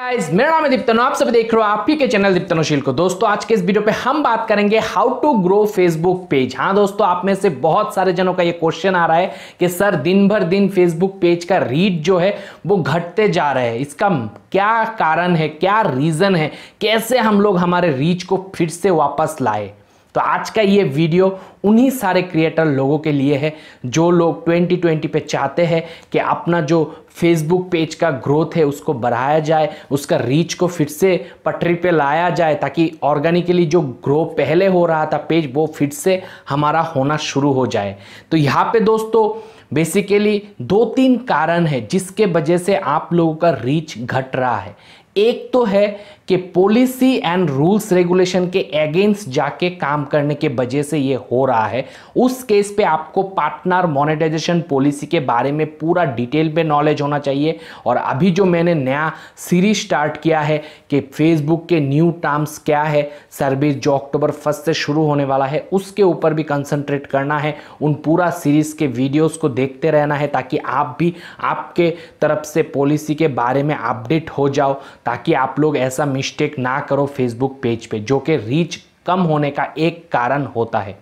guys मेरा नाम है दीप्तनो आप सभी देख रहे हो आप ही के चैनल दीप्तनोशील को दोस्तों आज के इस वीडियो पे हम बात करेंगे how to grow Facebook page हाँ दोस्तों आप में से बहुत सारे जनों का ये क्वेश्चन आ रहा है कि सर दिन भर दिन फेसबुक पेज का रीड जो है वो घटते जा रहा है इसका क्या कारण है क्या रीज़न है कैसे हम लोग हमारे रीच को फिर से वापस लाए तो आज का ये वीडियो उन्हीं सारे क्रिएटर लोगों के लिए है जो लोग 2020 पे चाहते हैं कि अपना जो फेसबुक पेज का ग्रोथ है उसको बढ़ाया जाए उसका रीच को फिर से पटरी पे लाया जाए ताकि ऑर्गेनिकली जो ग्रो पहले हो रहा था पेज वो फिर से हमारा होना शुरू हो जाए तो यहाँ पे दोस्तों बेसिकली दो तीन कारण है जिसके वजह से आप लोगों का रीच घट रहा है एक तो है कि पॉलिसी एंड रूल्स रेगुलेशन के अगेंस्ट जाके काम करने के वजह से ये हो रहा है उस केस पे आपको पार्टनर मोनेटाइजेशन पॉलिसी के बारे में पूरा डिटेल पे नॉलेज होना चाहिए और अभी जो मैंने नया सीरीज स्टार्ट किया है कि फेसबुक के न्यू टर्म्स क्या है सर्विस जो अक्टूबर फर्स्ट से शुरू होने वाला है उसके ऊपर भी कंसनट्रेट करना है उन पूरा सीरीज़ के वीडियोज को देखते रहना है ताकि आप भी आपके तरफ से पॉलिसी के बारे में अपडेट हो जाओ ताकि आप लोग ऐसा मिस्टेक ना करो फेसबुक पेज पे जो कि रीच कम होने का एक कारण होता है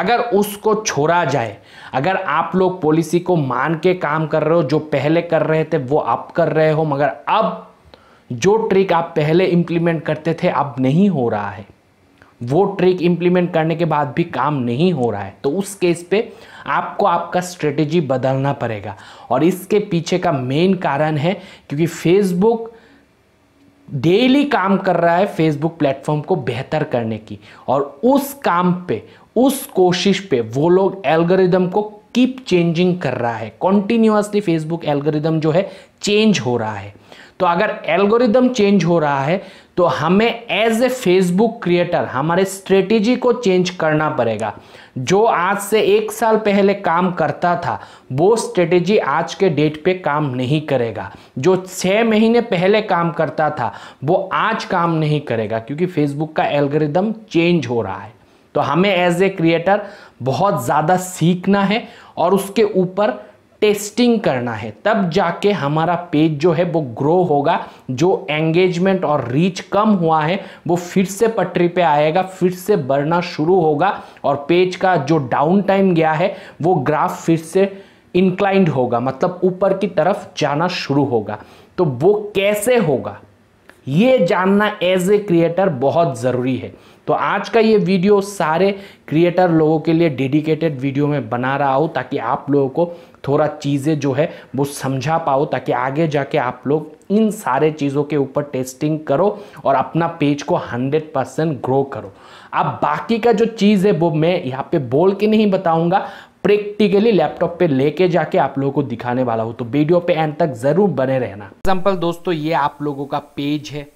अगर उसको छोड़ा जाए अगर आप लोग पॉलिसी को मान के काम कर रहे हो जो पहले कर रहे थे वो आप कर रहे हो मगर अब जो ट्रिक आप पहले इंप्लीमेंट करते थे अब नहीं हो रहा है वो ट्रिक इंप्लीमेंट करने के बाद भी काम नहीं हो रहा है तो उस केस पे आपको आपका स्ट्रेटेजी बदलना पड़ेगा और इसके पीछे का मेन कारण है क्योंकि फेसबुक डेली काम कर रहा है फेसबुक प्लेटफॉर्म को बेहतर करने की और उस काम पे उस कोशिश पे वो लोग एल्गोरिदम को कीप चेंजिंग कर रहा है कॉन्टिन्यूसली फेसबुक एल्गोरिदम जो है चेंज हो रहा है तो अगर एल्गोरिदम चेंज हो रहा है तो हमें एज ए फेसबुक क्रिएटर हमारे स्ट्रेटेजी को चेंज करना पड़ेगा जो आज से एक साल पहले काम करता था वो स्ट्रेटेजी आज के डेट पे काम नहीं करेगा जो छः महीने पहले काम करता था वो आज काम नहीं करेगा क्योंकि फेसबुक का एल्गोरिदम चेंज हो रहा है तो हमें एज ए क्रिएटर बहुत ज़्यादा सीखना है और उसके ऊपर टेस्टिंग करना है तब जाके हमारा पेज जो है वो ग्रो होगा जो एंगेजमेंट और रीच कम हुआ है वो फिर से पटरी पे आएगा फिर से बढ़ना शुरू होगा और पेज का जो डाउन टाइम गया है वो ग्राफ फिर से इंक्लाइंड होगा मतलब ऊपर की तरफ जाना शुरू होगा तो वो कैसे होगा ये जानना एज ए क्रिएटर बहुत ज़रूरी है तो आज का ये वीडियो सारे क्रिएटर लोगों के लिए डेडिकेटेड वीडियो में बना रहा हूँ ताकि आप लोगों को थोड़ा चीज़ें जो है वो समझा पाओ ताकि आगे जाके आप लोग इन सारे चीज़ों के ऊपर टेस्टिंग करो और अपना पेज को 100 परसेंट ग्रो करो अब बाकी का जो चीज़ है वो मैं यहाँ पे बोल के नहीं बताऊंगा प्रैक्टिकली लैपटॉप पे लेके जाके आप लोगों को दिखाने वाला हूँ तो वीडियो पे एंड तक ज़रूर बने रहना एग्जाम्पल दोस्तों ये आप लोगों का पेज है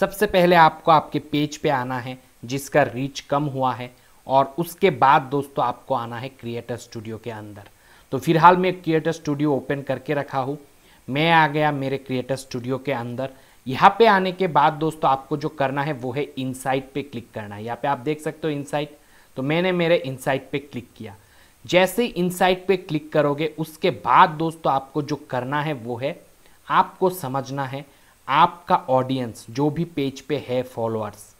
सबसे पहले आपको आपके पेज पे आना है जिसका रीच कम हुआ है और उसके बाद दोस्तों आपको आना है क्रिएटर स्टूडियो के अंदर तो फिलहाल मैं क्रिएटर स्टूडियो ओपन करके रखा हूँ मैं आ गया मेरे क्रिएटर स्टूडियो के अंदर यहाँ पे आने के बाद दोस्तों आपको जो करना है वो है इनसाइट पे क्लिक करना है यहाँ पे आप देख सकते हो इनसाइट तो मैंने मेरे इनसाइट पे क्लिक किया जैसे इनसाइट पे क्लिक करोगे उसके बाद दोस्तों आपको जो करना है वो है आपको समझना है आपका ऑडियंस जो भी पेज पे है फॉलोअर्स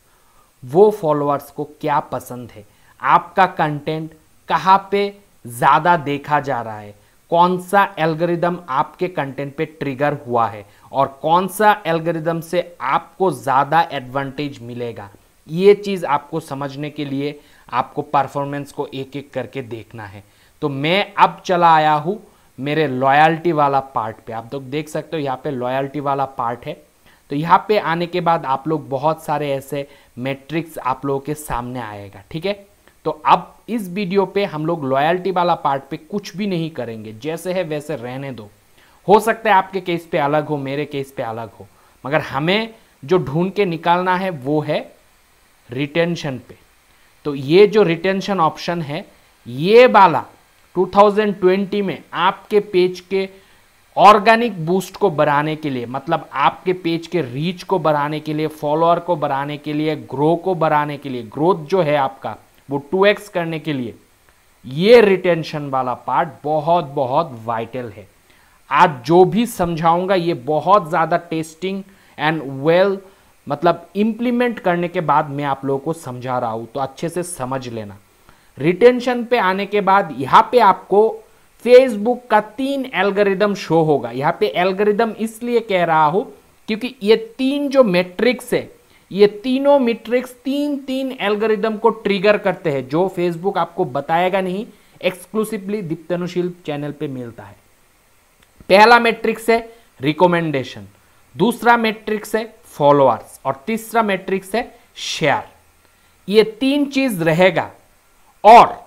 वो फॉलोअर्स को क्या पसंद है आपका कंटेंट कहाँ पे ज़्यादा देखा जा रहा है कौन सा एल्गोरिदम आपके कंटेंट पे ट्रिगर हुआ है और कौन सा एल्गोरिदम से आपको ज़्यादा एडवांटेज मिलेगा ये चीज़ आपको समझने के लिए आपको परफॉर्मेंस को एक एक करके देखना है तो मैं अब चला आया हूँ मेरे लॉयल्टी वाला पार्ट पे आप लोग देख सकते हो यहाँ पे लॉयल्टी वाला पार्ट है तो यहाँ पे आने के बाद आप लोग बहुत सारे ऐसे मैट्रिक्स आप लोगों के सामने आएगा ठीक है तो अब इस वीडियो पे हम लोग लॉयल्टी वाला पार्ट पे कुछ भी नहीं करेंगे जैसे है वैसे रहने दो हो सकता है आपके केस पे अलग हो मेरे केस पे अलग हो मगर हमें जो ढूंढ के निकालना है वो है रिटेंशन पे तो ये जो रिटेंशन ऑप्शन है ये वाला 2020 में आपके पेज के ऑर्गेनिक बूस्ट को बढ़ाने के लिए मतलब आपके पेज के रीच को बढ़ाने के लिए फॉलोअर को बढ़ाने के लिए ग्रो को बढ़ाने के लिए ग्रोथ जो है आपका वो टू एक्स करने के लिए ये रिटेंशन वाला पार्ट बहुत बहुत वाइटल है आज जो भी समझाऊंगा ये बहुत ज़्यादा टेस्टिंग एंड वेल मतलब इम्प्लीमेंट करने के बाद मैं आप लोगों को समझा रहा हूं तो अच्छे से समझ लेना रिटेंशन पे आने के बाद यहां पे आपको फेसबुक का तीन एल्गोरिदम शो होगा यहाँ पे एल्गोरिदम इसलिए कह रहा हूं क्योंकि ये तीन जो मेट्रिक्स है ये तीनों मेट्रिक्स तीन तीन एल्गोरिदम को ट्रिगर करते हैं जो फेसबुक आपको बताएगा नहीं एक्सक्लूसिवली दीप्तनुशील चैनल पे मिलता है पहला मैट्रिक्स है रिकोमेंडेशन दूसरा मैट्रिक्स है फॉलोअर्स और तीसरा मैट्रिक्स है शेयर ये तीन चीज रहेगा और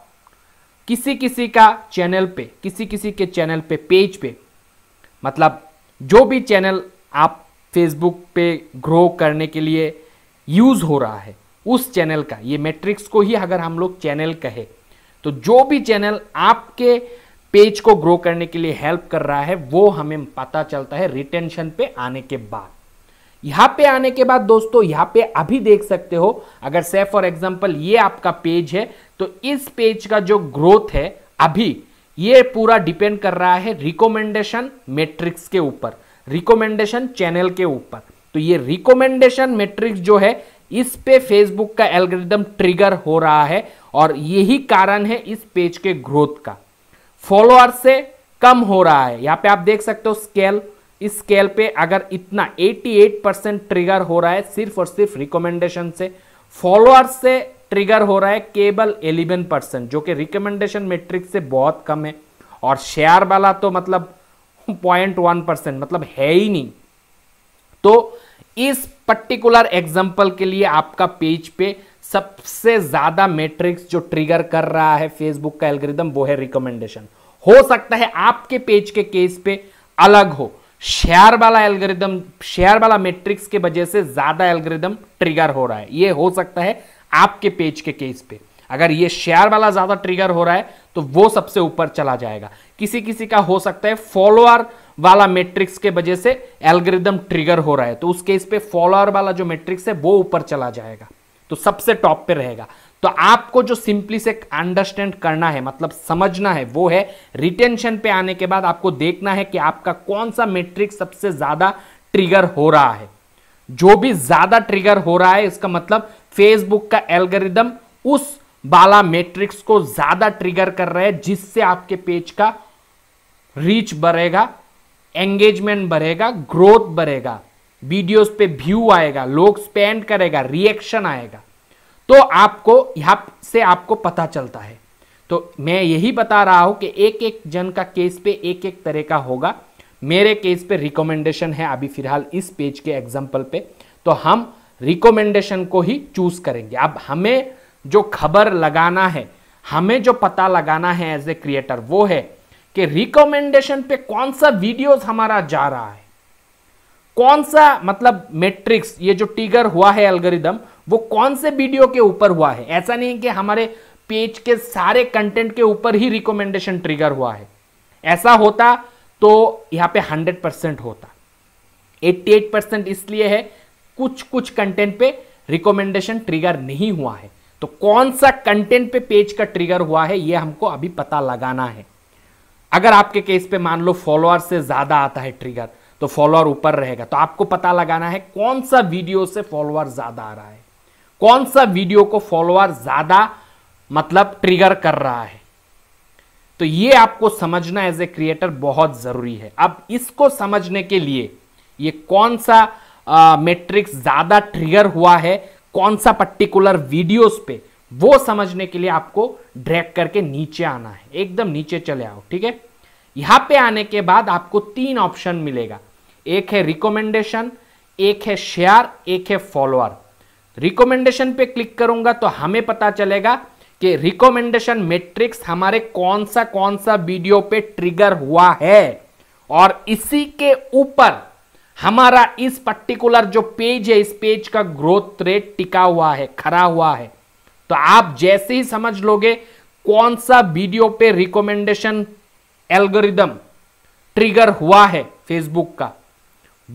किसी किसी का चैनल पे किसी किसी के चैनल पे पेज पे मतलब जो भी चैनल आप फेसबुक पे ग्रो करने के लिए यूज़ हो रहा है उस चैनल का ये मैट्रिक्स को ही अगर हम लोग चैनल कहे तो जो भी चैनल आपके पेज को ग्रो करने के लिए हेल्प कर रहा है वो हमें पता चलता है रिटेंशन पे आने के बाद यहां पे आने के बाद दोस्तों यहां पे अभी देख सकते हो अगर से फॉर एग्जाम्पल ये आपका पेज है तो इस पेज का जो ग्रोथ है अभी ये पूरा डिपेंड कर रहा है रिकोमेंडेशन मेट्रिक्स के ऊपर रिकोमेंडेशन चैनल के ऊपर तो ये रिकोमेंडेशन मैट्रिक्स जो है इस पे फेसबुक का एल्गोरिदम ट्रिगर हो रहा है और यही कारण है इस पेज के ग्रोथ का फॉलोअर से कम हो रहा है यहां पे आप देख सकते हो स्केल इस स्केल पे अगर इतना 88 परसेंट ट्रिगर हो रहा है सिर्फ और सिर्फ रिकोमेंडेशन से फॉलोअर्स से ट्रिगर हो रहा है केवल 11 परसेंट जो कि रिकमेंडेशन मेट्रिक से बहुत कम है और शेयर वाला तो मतलब पॉइंट वन परसेंट मतलब है ही नहीं तो इस पर्टिकुलर एग्जाम्पल के लिए आपका पेज पे सबसे ज्यादा मेट्रिक्स जो ट्रिगर कर रहा है फेसबुक का एल्ग्रिदम वो है रिकमेंडेशन हो सकता है आपके पेज के केस पे अलग हो शेयर वाला एल्गोरिदम शेयर वाला मेट्रिक्स के वजह से ज्यादा एल्गोरिदम ट्रिगर हो रहा है ये हो सकता है आपके पेज के केस पे अगर ये शेयर वाला ज्यादा ट्रिगर हो रहा है तो वो सबसे ऊपर चला जाएगा किसी किसी का हो सकता है फॉलोअर वाला मैट्रिक्स के वजह से एल्गोरिदम ट्रिगर हो रहा है तो उस केस पे फॉलोअर वाला जो मैट्रिक्स है वो ऊपर चला जाएगा तो सबसे टॉप पे रहेगा तो आपको जो सिंपली से अंडरस्टैंड करना है मतलब समझना है वो है रिटेंशन पे आने के बाद आपको देखना है कि आपका कौन सा मेट्रिक सबसे ज्यादा ट्रिगर हो रहा है जो भी ज्यादा ट्रिगर हो रहा है इसका मतलब फेसबुक का एल्गोरिदम उस बाला मैट्रिक्स को ज्यादा ट्रिगर कर रहे हैं जिससे आपके पेज का रीच बढ़ेगा एंगेजमेंट बढ़ेगा ग्रोथ बढ़ेगा वीडियोस पे व्यू आएगा लोग स्पेंड करेगा रिएक्शन आएगा तो आपको यहां से आपको पता चलता है तो मैं यही बता रहा हूं कि एक एक जन का केस पे एक एक तरह का होगा मेरे केस पे रिकमेंडेशन है अभी फिलहाल इस पेज के एग्जाम्पल पे तो हम रिकमेंडेशन को ही चूज करेंगे अब हमें जो खबर लगाना है हमें जो पता लगाना है एज ए क्रिएटर वो है कि रिकमेंडेशन पे कौन सा वीडियोस हमारा जा रहा है कौन सा मतलब मैट्रिक्स ये जो टिगर हुआ है एल्गोरिदम वो कौन से वीडियो के ऊपर हुआ है ऐसा नहीं कि हमारे पेज के सारे कंटेंट के ऊपर ही रिकमेंडेशन ट्रिगर हुआ है ऐसा होता तो यहां पे 100 परसेंट होता 88 परसेंट इसलिए है कुछ कुछ कंटेंट पे रिकमेंडेशन ट्रिगर नहीं हुआ है तो कौन सा कंटेंट पे पेज का ट्रिगर हुआ है ये हमको अभी पता लगाना है अगर आपके केस पे मान लो फॉलोअर से ज़्यादा आता है ट्रिगर तो फॉलोअर ऊपर रहेगा तो आपको पता लगाना है कौन सा वीडियो से फॉलोअर ज़्यादा आ रहा है कौन सा वीडियो को फॉलोअर ज़्यादा मतलब ट्रिगर कर रहा है तो ये आपको समझना एज ए क्रिएटर बहुत ज़रूरी है अब इसको समझने के लिए ये कौन सा मैट्रिक्स ज़्यादा ट्रिगर हुआ है कौन सा पर्टिकुलर वीडियोस पे वो समझने के लिए आपको ड्रैग करके नीचे आना है एकदम नीचे चले आओ ठीक है यहां पे आने के बाद आपको तीन ऑप्शन मिलेगा एक है रिकमेंडेशन एक है शेयर एक है फॉलोअर रिकमेंडेशन पे क्लिक करूंगा तो हमें पता चलेगा कि रिकमेंडेशन मैट्रिक्स हमारे कौन सा कौन सा वीडियो पे ट्रिगर हुआ है और इसी के ऊपर हमारा इस पर्टिकुलर जो पेज है इस पेज का ग्रोथ रेट टिका हुआ है खरा हुआ है तो आप जैसे ही समझ लोगे कौन सा वीडियो पे रिकमेंडेशन एल्गोरिदम ट्रिगर हुआ है फेसबुक का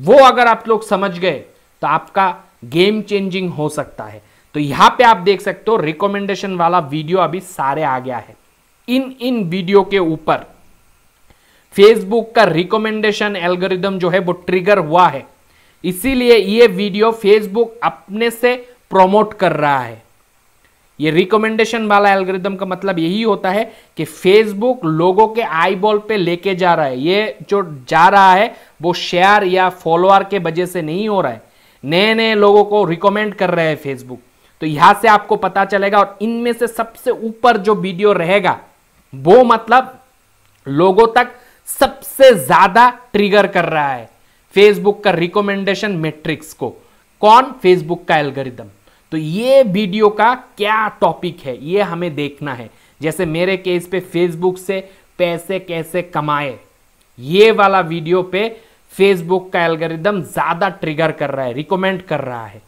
वो अगर आप लोग समझ गए तो आपका गेम चेंजिंग हो सकता है तो यहां पे आप देख सकते हो रिकमेंडेशन वाला वीडियो अभी सारे आ गया है इन इन वीडियो के ऊपर फेसबुक का रिकमेंडेशन एल्गोरिदम जो है वो ट्रिगर हुआ है इसीलिए ये वीडियो फेसबुक अपने से प्रमोट कर रहा है ये रिकमेंडेशन वाला एल्गोरिदम का मतलब यही होता है कि फेसबुक लोगों के आई बॉल पे लेके जा रहा है ये जो जा रहा है वो शेयर या फॉलोअर के वजह से नहीं हो रहा है नए नए लोगों को रिकमेंड कर रहे हैं फेसबुक तो यहां से आपको पता चलेगा और इनमें से सबसे ऊपर जो वीडियो रहेगा वो मतलब लोगों तक सबसे ज्यादा ट्रिगर कर रहा है फेसबुक का रिकमेंडेशन मेट्रिक्स को कौन फेसबुक का एल्गोरिदम तो ये वीडियो का क्या टॉपिक है ये हमें देखना है जैसे मेरे केस पे फेसबुक से पैसे कैसे कमाए ये वाला वीडियो पे फेसबुक का एल्गोरिदम ज़्यादा ट्रिगर कर रहा है रिकमेंड कर रहा है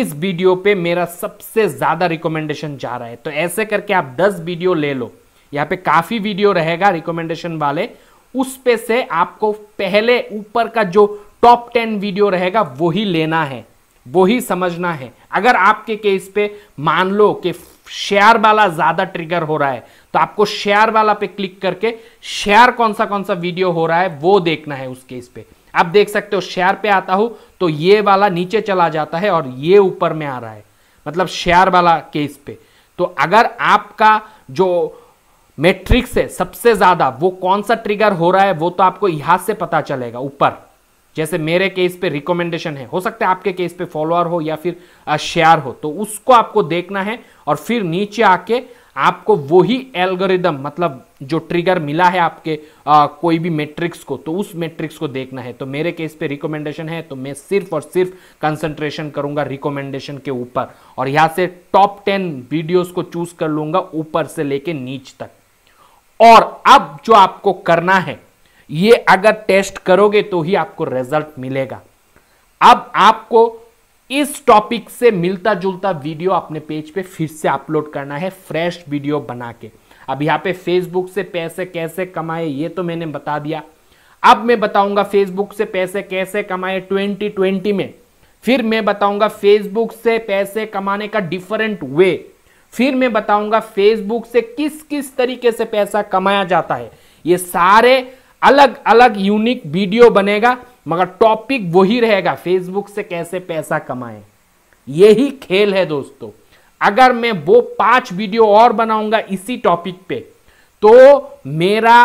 इस वीडियो पे मेरा सबसे ज़्यादा रिकमेंडेशन जा रहा है तो ऐसे करके आप 10 वीडियो ले लो यहाँ पे काफ़ी वीडियो रहेगा रिकमेंडेशन वाले उस पे से आपको पहले ऊपर का जो टॉप टेन वीडियो रहेगा वही लेना है वही समझना है अगर आपके केस पे मान लो कि शेयर वाला ज्यादा ट्रिगर हो रहा है तो आपको शेयर वाला पे क्लिक करके शेयर कौन सा कौन सा वीडियो हो रहा है वो देखना है उस केस पे आप देख सकते हो शेयर पे आता हो तो ये वाला नीचे चला जाता है और ये ऊपर में आ रहा है मतलब शेयर वाला केस पे तो अगर आपका जो मैट्रिक से सबसे ज़्यादा वो कौन सा ट्रिगर हो रहा है वो तो आपको यहाँ से पता चलेगा ऊपर जैसे मेरे केस पे रिकमेंडेशन है हो सकता है आपके केस पे फॉलोअर हो या फिर शेयर हो तो उसको आपको देखना है और फिर नीचे आके आपको वही एल्गोरिदम मतलब जो ट्रिगर मिला है आपके आ, कोई भी मैट्रिक्स को तो उस मैट्रिक्स को देखना है तो मेरे केस पे रिकमेंडेशन है तो मैं सिर्फ और सिर्फ कंसंट्रेशन करूंगा रिकमेंडेशन के ऊपर और यहाँ से टॉप टेन वीडियोस को चूज कर लूंगा ऊपर से लेके नीच तक और अब जो आपको करना है ये अगर टेस्ट करोगे तो ही आपको रिजल्ट मिलेगा अब आपको इस टॉपिक से मिलता जुलता वीडियो अपने पेज पे फिर से अपलोड करना है फ्रेश वीडियो बना के अब यहाँ पे फेसबुक से पैसे कैसे कमाए ये तो मैंने बता दिया अब मैं बताऊंगा फेसबुक से पैसे कैसे कमाए 2020 में फिर मैं बताऊंगा फेसबुक से पैसे कमाने का डिफरेंट वे फिर मैं बताऊंगा फेसबुक से किस किस तरीके से पैसा कमाया जाता है ये सारे अलग अलग यूनिक वीडियो बनेगा मगर टॉपिक वही रहेगा फेसबुक से कैसे पैसा कमाएं यही खेल है दोस्तों अगर मैं वो पांच वीडियो और बनाऊंगा इसी टॉपिक पे तो मेरा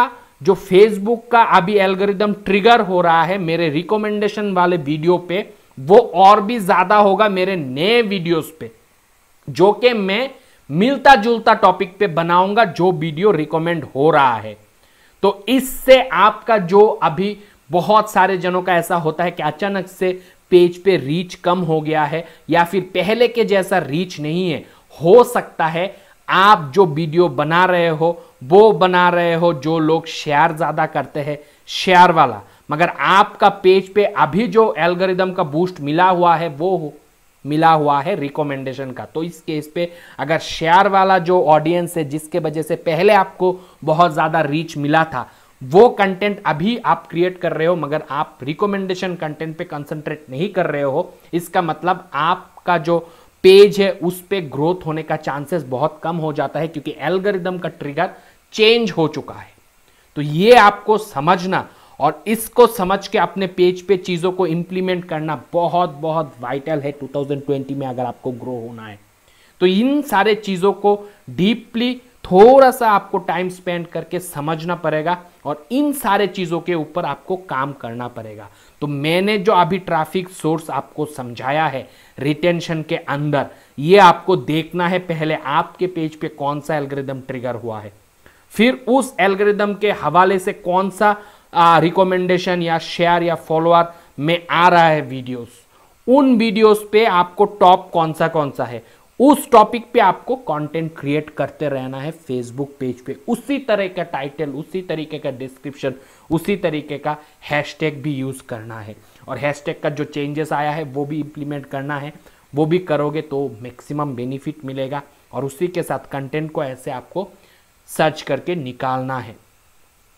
जो फेसबुक का अभी एल्गोरिदम ट्रिगर हो रहा है मेरे रिकमेंडेशन वाले वीडियो पे वो और भी ज्यादा होगा मेरे नए वीडियोस पे जो कि मैं मिलता जुलता टॉपिक पे बनाऊंगा जो वीडियो रिकमेंड हो रहा है तो इससे आपका जो अभी बहुत सारे जनों का ऐसा होता है कि अचानक से पेज पे रीच कम हो गया है या फिर पहले के जैसा रीच नहीं है हो सकता है आप जो वीडियो बना रहे हो वो बना रहे हो जो लोग शेयर ज़्यादा करते हैं शेयर वाला मगर आपका पेज पे अभी जो एल्गोरिदम का बूस्ट मिला हुआ है वो हो मिला हुआ है रिकमेंडेशन का तो इस केस पे अगर शेयर वाला जो ऑडियंस है जिसके वजह से पहले आपको बहुत ज़्यादा रीच मिला था वो कंटेंट अभी आप क्रिएट कर रहे हो मगर आप रिकमेंडेशन कंटेंट पे कंसंट्रेट नहीं कर रहे हो इसका मतलब आपका जो पेज है उस पर ग्रोथ होने का चांसेस बहुत कम हो जाता है क्योंकि एल्गोरिदम का ट्रिगर चेंज हो चुका है तो ये आपको समझना और इसको समझ के अपने पेज पे चीज़ों को इम्प्लीमेंट करना बहुत बहुत वाइटल है 2020 में अगर आपको ग्रो होना है तो इन सारे चीज़ों को डीपली थोड़ा सा आपको टाइम स्पेंड करके समझना पड़ेगा और इन सारे चीज़ों के ऊपर आपको काम करना पड़ेगा तो मैंने जो अभी ट्रैफिक सोर्स आपको समझाया है रिटेंशन के अंदर ये आपको देखना है पहले आपके पेज पे कौन सा एल्गोरिदम ट्रिगर हुआ है फिर उस एल्गोरिदम के हवाले से कौन सा रिकमेंडेशन या शेयर या फॉलोअर में आ रहा है वीडियोस उन वीडियोस पे आपको टॉप कौन सा कौन सा है उस टॉपिक पे आपको कंटेंट क्रिएट करते रहना है फेसबुक पेज पे उसी तरह का टाइटल उसी तरीके का डिस्क्रिप्शन उसी तरीके का हैशटैग भी यूज़ करना है और हैशटैग का जो चेंजेस आया है वो भी इम्प्लीमेंट करना है वो भी करोगे तो मैक्सिमम बेनिफिट मिलेगा और उसी के साथ कंटेंट को ऐसे आपको सर्च करके निकालना है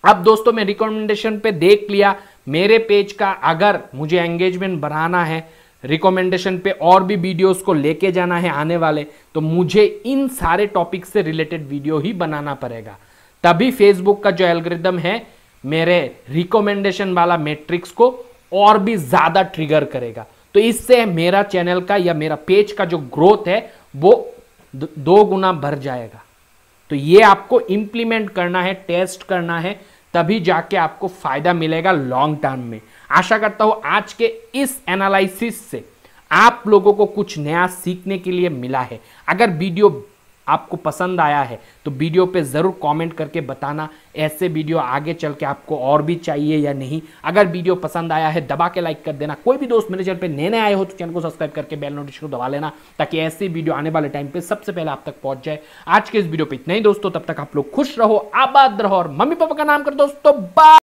अब दोस्तों मैं रिकमेंडेशन पे देख लिया मेरे पेज का अगर मुझे एंगेजमेंट बढ़ाना है रिकमेंडेशन पे और भी वीडियोस को लेके जाना है आने वाले तो मुझे इन सारे टॉपिक से रिलेटेड वीडियो ही बनाना पड़ेगा तभी फेसबुक का जो एल्ग्रिदम है मेरे रिकमेंडेशन वाला मैट्रिक्स को और भी ज़्यादा ट्रिगर करेगा तो इससे मेरा चैनल का या मेरा पेज का जो ग्रोथ है वो दो गुना बढ़ जाएगा तो ये आपको इम्प्लीमेंट करना है टेस्ट करना है तभी जाके आपको फायदा मिलेगा लॉन्ग टर्म में आशा करता हूं आज के इस एनालिसिस से आप लोगों को कुछ नया सीखने के लिए मिला है अगर वीडियो आपको पसंद आया है तो वीडियो पे ज़रूर कमेंट करके बताना ऐसे वीडियो आगे चल के आपको और भी चाहिए या नहीं अगर वीडियो पसंद आया है दबा के लाइक कर देना कोई भी दोस्त मेरे चैनल पे नए नए आए हो तो चैनल को सब्सक्राइब करके बेल नोटिफिकेशन को दबा लेना ताकि ऐसे वीडियो आने वाले टाइम पर सबसे पहले आप तक पहुंच जाए आज के इस वीडियो पर इतना ही दोस्तों तब तक आप लोग खुश रहो आबाद रहो और मम्मी पापा का नाम कर दोस्तों बाय